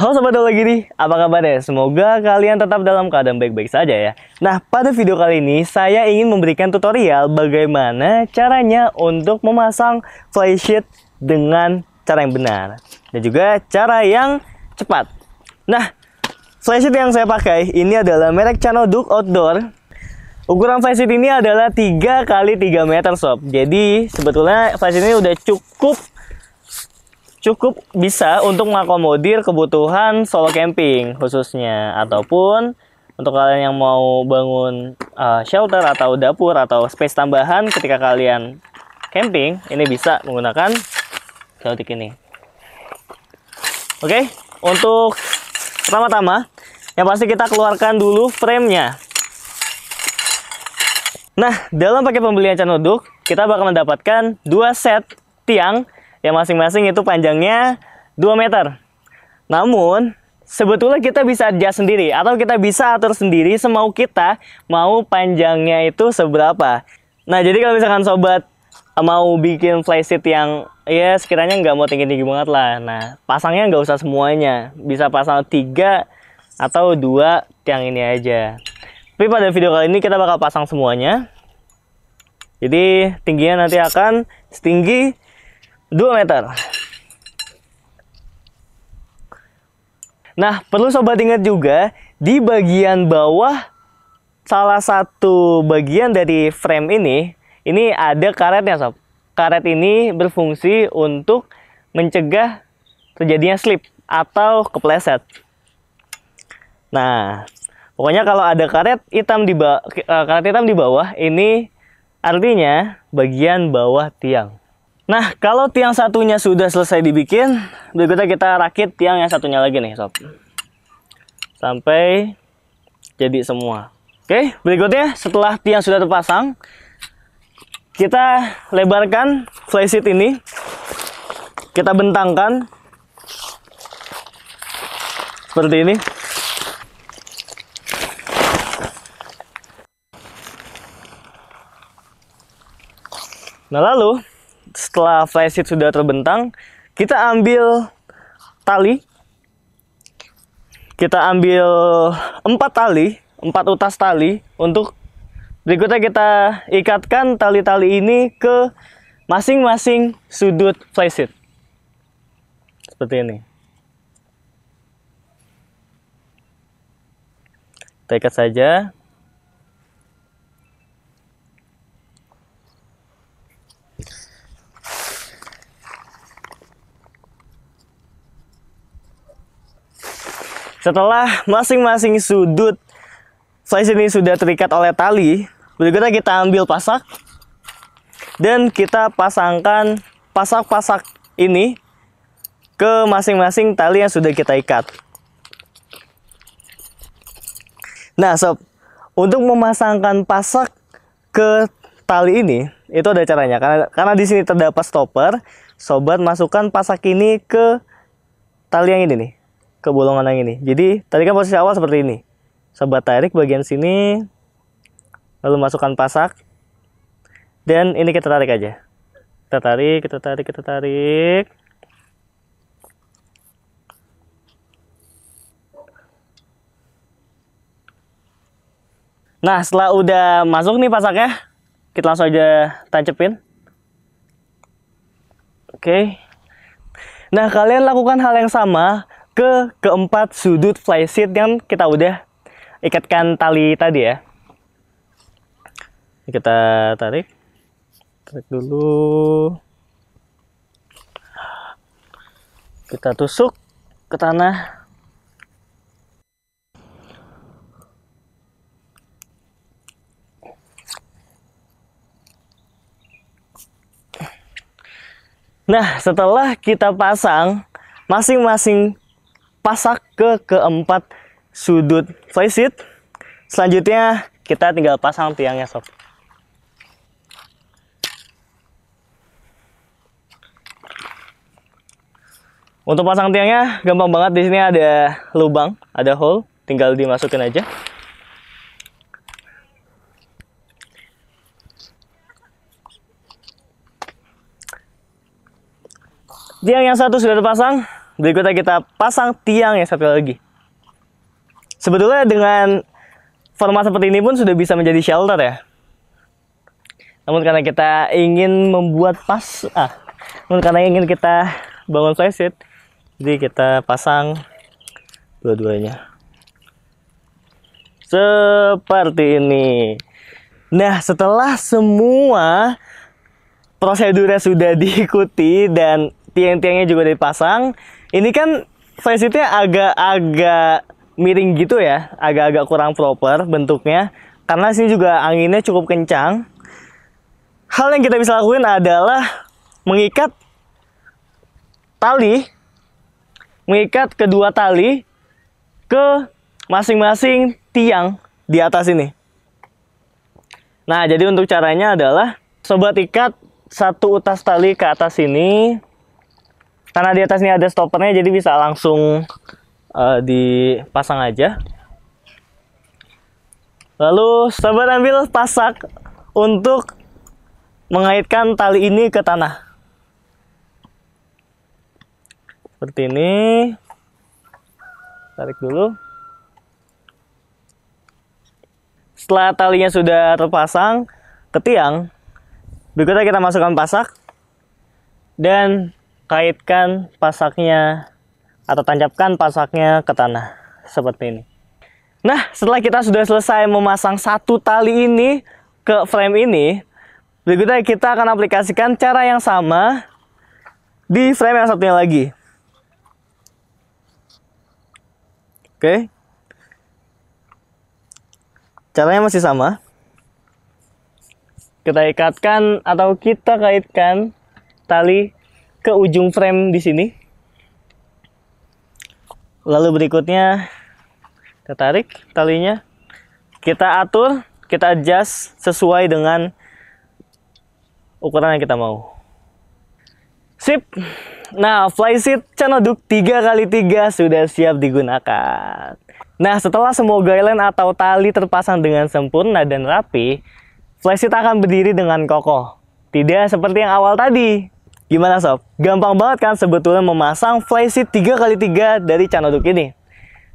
Halo sobat Dola Giri, apa kabar ya? Semoga kalian tetap dalam keadaan baik-baik saja ya. Nah, pada video kali ini saya ingin memberikan tutorial bagaimana caranya untuk memasang flysheet dengan cara yang benar dan juga cara yang cepat. Nah, flysheet yang saya pakai ini adalah merek Channel Duke Outdoor. Ukuran flysheet ini adalah 3 x 3 meter sob. Jadi sebetulnya flysheet ini udah cukup cukup bisa untuk mengakomodir kebutuhan solo camping khususnya ataupun untuk kalian yang mau bangun uh, shelter atau dapur atau space tambahan ketika kalian camping ini bisa menggunakan sautik ini oke okay, untuk pertama-tama yang pasti kita keluarkan dulu framenya nah dalam paket pembelian canoduk kita bakal mendapatkan dua set tiang yang masing-masing itu panjangnya 2 meter. Namun, sebetulnya kita bisa adjust sendiri atau kita bisa atur sendiri semau kita mau panjangnya itu seberapa. Nah, jadi kalau misalkan sobat eh, mau bikin flysheet yang ya sekiranya nggak mau tinggi-tinggi banget lah. Nah, pasangnya nggak usah semuanya. Bisa pasang 3 atau 2 yang ini aja. Tapi pada video kali ini kita bakal pasang semuanya. Jadi tingginya nanti akan setinggi 2 meter. Nah, perlu sobat ingat juga di bagian bawah salah satu bagian dari frame ini, ini ada karetnya sob. Karet ini berfungsi untuk mencegah terjadinya slip atau kepleset. Nah, pokoknya kalau ada karet hitam di eh, karet hitam di bawah ini artinya bagian bawah tiang. Nah, kalau tiang satunya sudah selesai dibikin, berikutnya kita rakit tiang yang satunya lagi nih, sob. Sampai jadi semua. Oke, berikutnya setelah tiang sudah terpasang, kita lebarkan flysheet ini. Kita bentangkan seperti ini. Nah, lalu setelah flysheet sudah terbentang, kita ambil tali. Kita ambil empat tali, empat utas tali untuk berikutnya kita ikatkan tali-tali ini ke masing-masing sudut flysheet. Seperti ini. Kita ikat saja. Setelah masing-masing sudut slice ini sudah terikat oleh tali, berikutnya kita ambil pasak dan kita pasangkan pasak-pasak ini ke masing-masing tali yang sudah kita ikat. Nah, sob, untuk memasangkan pasak ke tali ini itu ada caranya karena karena di sini terdapat stopper, sobat masukkan pasak ini ke tali yang ini nih ke bolongan yang ini. Jadi tadi kan posisi awal seperti ini. Sobat tarik bagian sini, lalu masukkan pasak, dan ini kita tarik aja. Kita tarik, kita tarik, kita tarik. Nah setelah udah masuk nih pasaknya, kita langsung aja tancepin. Oke. Okay. Nah kalian lakukan hal yang sama ke keempat sudut flysheet yang kita udah ikatkan tali tadi ya. Ini kita tarik. Tarik dulu. Kita tusuk ke tanah. Nah, setelah kita pasang masing-masing pasak ke keempat sudut flysheet. Selanjutnya kita tinggal pasang tiangnya sob. Untuk pasang tiangnya gampang banget di sini ada lubang, ada hole, tinggal dimasukin aja. Tiang yang satu sudah terpasang, berikutnya kita pasang tiang ya satu lagi sebetulnya dengan format seperti ini pun sudah bisa menjadi shelter ya namun karena kita ingin membuat pas ah namun karena ingin kita bangun flysheet jadi kita pasang dua-duanya seperti ini. Nah, setelah semua prosedurnya sudah diikuti dan tiang-tiangnya juga dipasang, ini kan facetnya agak-agak miring gitu ya, agak-agak kurang proper bentuknya. Karena sini juga anginnya cukup kencang. Hal yang kita bisa lakuin adalah mengikat tali, mengikat kedua tali ke masing-masing tiang di atas ini. Nah, jadi untuk caranya adalah sobat ikat satu utas tali ke atas ini karena di atas ini ada stoppernya jadi bisa langsung uh, dipasang aja lalu sahabat ambil pasak untuk mengaitkan tali ini ke tanah seperti ini tarik dulu setelah talinya sudah terpasang ke tiang berikutnya kita masukkan pasak dan kaitkan pasaknya atau tancapkan pasaknya ke tanah seperti ini. Nah, setelah kita sudah selesai memasang satu tali ini ke frame ini, berikutnya kita akan aplikasikan cara yang sama di frame yang satunya lagi. Oke. Caranya masih sama. Kita ikatkan atau kita kaitkan tali ke ujung frame di sini. Lalu berikutnya kita tarik talinya. Kita atur, kita adjust sesuai dengan ukuran yang kita mau. Sip. Nah, channel duk 3 kali 3 sudah siap digunakan. Nah, setelah semua guideline atau tali terpasang dengan sempurna dan rapi, flysheet akan berdiri dengan kokoh. Tidak seperti yang awal tadi, Gimana sob? Gampang banget kan sebetulnya memasang flysheet 3x3 dari Canoduk ini.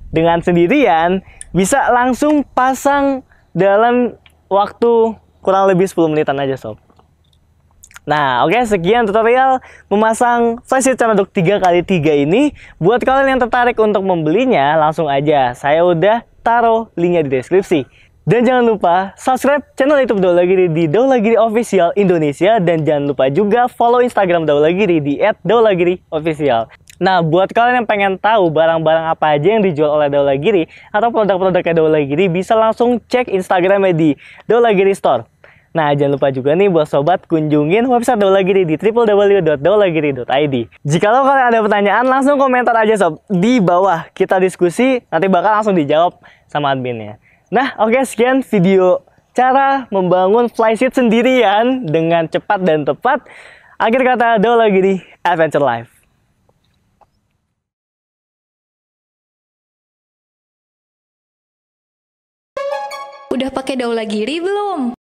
Dengan sendirian bisa langsung pasang dalam waktu kurang lebih 10 menitan aja sob. Nah, oke okay, sekian tutorial memasang flysheet Canoduk 3x3 ini. Buat kalian yang tertarik untuk membelinya, langsung aja. Saya udah taruh linknya di deskripsi. Dan jangan lupa subscribe channel YouTube Daulagiri Giri di Daulagiri Giri Official Indonesia dan jangan lupa juga follow Instagram Daulagiri Giri di @daulagiriofficial. Nah, buat kalian yang pengen tahu barang-barang apa aja yang dijual oleh Daulagiri Giri atau produk-produknya Daul Giri bisa langsung cek Instagramnya di Daulagiri Giri Store. Nah, jangan lupa juga nih buat sobat kunjungin website Daulagiri di www.daulagiri.id. Jika lo kalian ada pertanyaan, langsung komentar aja sob di bawah. Kita diskusi, nanti bakal langsung dijawab sama adminnya. Nah, oke okay, sekian video cara membangun flysheet sendirian dengan cepat dan tepat. Akhir kata, ada lagi di Adventure Life. Udah pakai lagi giri belum?